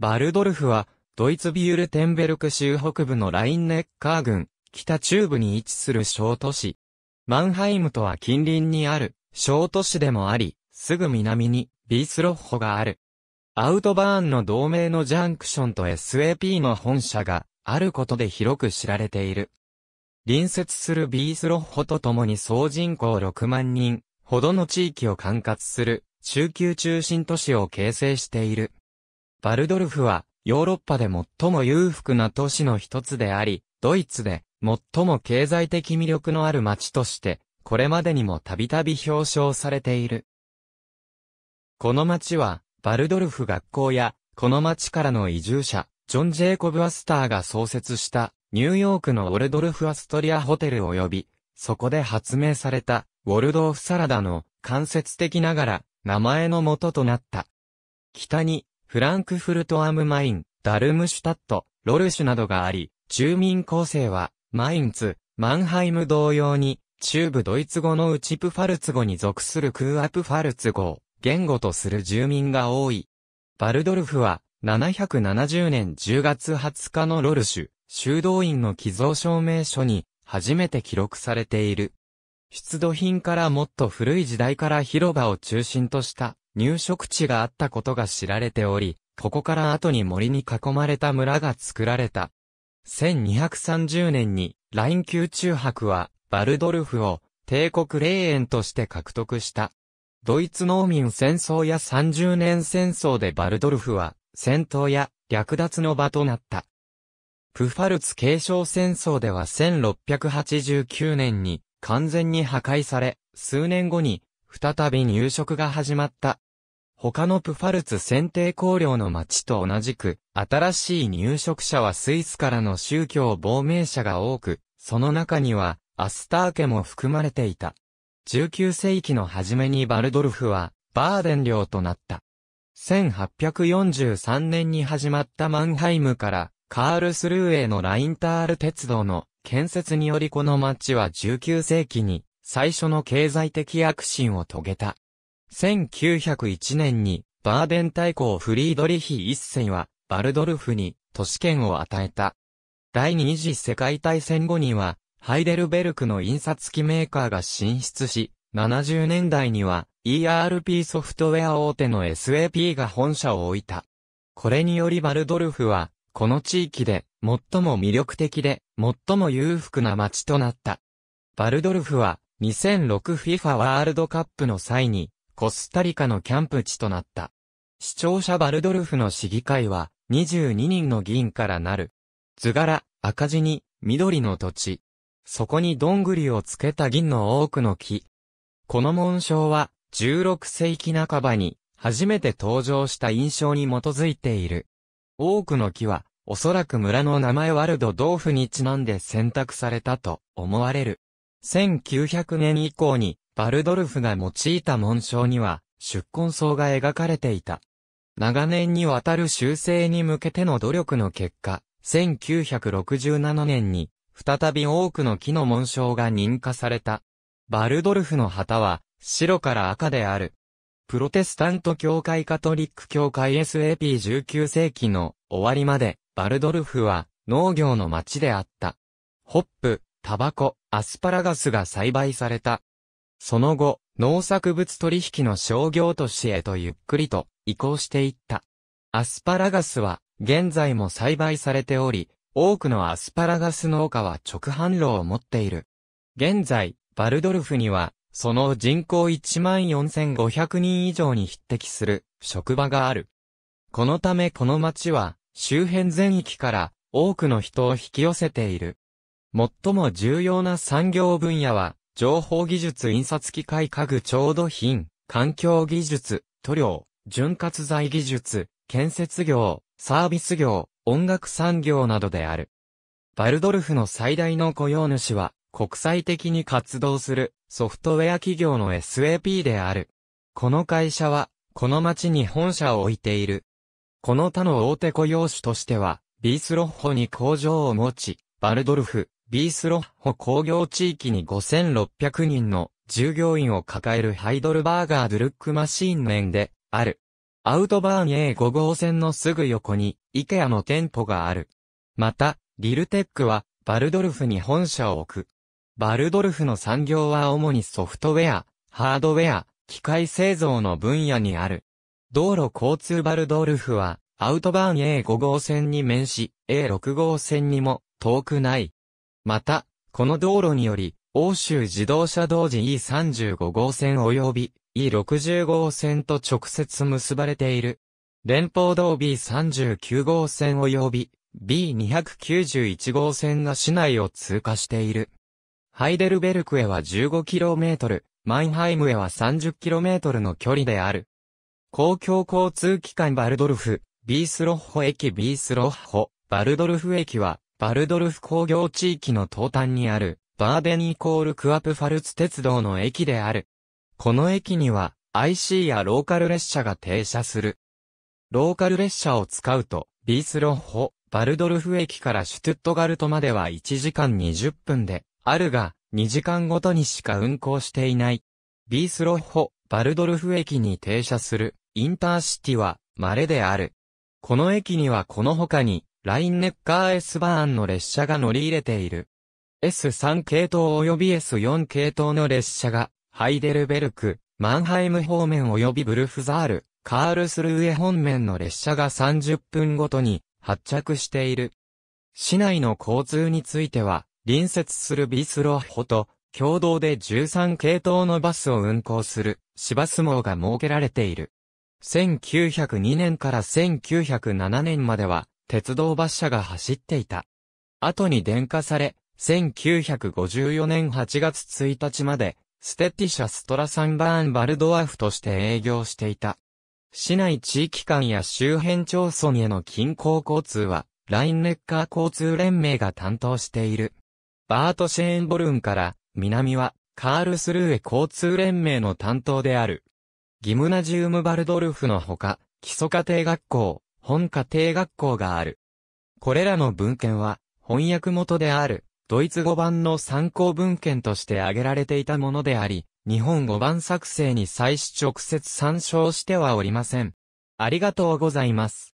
バルドルフは、ドイツビュールテンベルク州北部のラインネッカー郡、北中部に位置する小都市。マンハイムとは近隣にある小都市でもあり、すぐ南にビースロッホがある。アウトバーンの同盟のジャンクションと SAP の本社があることで広く知られている。隣接するビースロッホとともに総人口6万人ほどの地域を管轄する中級中心都市を形成している。バルドルフは、ヨーロッパで最も裕福な都市の一つであり、ドイツで最も経済的魅力のある街として、これまでにもたびたび表彰されている。この街は、バルドルフ学校や、この街からの移住者、ジョン・ジェイコブ・アスターが創設した、ニューヨークのウォルドルフ・アストリアホテル及び、そこで発明された、ウォルドーフ・サラダの、間接的ながら、名前の元となった。北に、フランクフルトアムマイン、ダルムシュタット、ロルシュなどがあり、住民構成は、マインツ、マンハイム同様に、中部ドイツ語のウチプファルツ語に属するクーアプファルツ語を言語とする住民が多い。バルドルフは、770年10月20日のロルシュ、修道院の寄贈証明書に、初めて記録されている。出土品からもっと古い時代から広場を中心とした入植地があったことが知られており、ここから後に森に囲まれた村が作られた。1230年に、ライン級中博は、バルドルフを、帝国霊園として獲得した。ドイツ農民戦争や30年戦争でバルドルフは、戦闘や略奪の場となった。プファルツ継承戦争では1689年に完全に破壊され、数年後に再び入植が始まった。他のプファルツ選定公領の町と同じく、新しい入植者はスイスからの宗教亡命者が多く、その中には、アスター家も含まれていた。19世紀の初めにバルドルフは、バーデン領となった。1843年に始まったマンハイムから、カールスルーへのラインタール鉄道の建設によりこの町は19世紀に最初の経済的躍進を遂げた。1901年に、バーデン大公フリードリヒ一世は、バルドルフに都市圏を与えた。第二次世界大戦後には、ハイデルベルクの印刷機メーカーが進出し、70年代には ERP ソフトウェア大手の SAP が本社を置いた。これによりバルドルフは、この地域で最も魅力的で最も裕福な街となった。バルドルフは2006 FIFA ワールドカップの際にコスタリカのキャンプ地となった。視聴者バルドルフの市議会は、22人の議員からなる。図柄、赤字に、緑の土地。そこにどんぐりをつけた銀の多くの木。この紋章は、16世紀半ばに、初めて登場した印象に基づいている。多くの木は、おそらく村の名前ワルドドーフにちなんで選択されたと思われる。1900年以降にバルドルフが用いた紋章には、出根層が描かれていた。長年にわたる修正に向けての努力の結果、1967年に、再び多くの木の紋章が認可された。バルドルフの旗は、白から赤である。プロテスタント教会カトリック教会 SAP19 世紀の終わりまで、バルドルフは農業の町であった。ホップ、タバコ、アスパラガスが栽培された。その後、農作物取引の商業都市へとゆっくりと移行していった。アスパラガスは現在も栽培されており、多くのアスパラガス農家は直販路を持っている。現在、バルドルフには、その人口14,500人以上に匹敵する職場がある。このためこの町は、周辺全域から多くの人を引き寄せている。最も重要な産業分野は、情報技術印刷機械家具調度品、環境技術、塗料、潤滑剤技術、建設業、サービス業、音楽産業などである。バルドルフの最大の雇用主は、国際的に活動するソフトウェア企業の SAP である。この会社は、この町に本社を置いている。この他の大手雇用主としては、ビースロッホに工場を持ち、バルドルフ、ビースロッホ工業地域に5600人の従業員を抱えるハイドルバーガードゥルックマシーン園である。アウトバーン A5 号線のすぐ横に、イケアの店舗がある。また、リルテックは、バルドルフに本社を置く。バルドルフの産業は主にソフトウェア、ハードウェア、機械製造の分野にある。道路交通バルドルフは、アウトバーン A5 号線に面し、A6 号線にも遠くない。また、この道路により、欧州自動車同時 E35 号線及び E60 号線と直接結ばれている。連邦道 B39 号線及び B291 号線が市内を通過している。ハイデルベルクへは 15km、マインハイムへは 30km の距離である。公共交通機関バルドルフ、ビースロッホ駅ビースロッホ、バルドルフ駅はバルドルフ工業地域の東端にある、バーデニーコールクアプファルツ鉄道の駅である。この駅には、IC やローカル列車が停車する。ローカル列車を使うと、ビースロッホ、バルドルフ駅からシュトゥットガルトまでは1時間20分で、あるが、2時間ごとにしか運行していない。ビースロッホ、バルドルフ駅に停車する、インターシティは、稀である。この駅にはこの他に、ラインネッカー S バーンの列車が乗り入れている。S3 系統及び S4 系統の列車が、ハイデルベルク、マンハイム方面及びブルフザール、カールスルーエ本面の列車が30分ごとに発着している。市内の交通については、隣接するビスロッホと共同で13系統のバスを運行する市バス網が設けられている。1902年から1907年までは鉄道馬車が走っていた。後に電化され、1954年8月1日まで、ステッティシャ・ストラサンバーンバルドワーフとして営業していた。市内地域間や周辺町村への近郊交通は、ラインネッカー交通連盟が担当している。バートシェーンボルンから、南は、カールスルーエ交通連盟の担当である。ギムナジウムバルドルフのほか、基礎家庭学校、本家庭学校がある。これらの文献は、翻訳元である、ドイツ語版の参考文献として挙げられていたものであり、日本語版作成に際し直接参照してはおりません。ありがとうございます。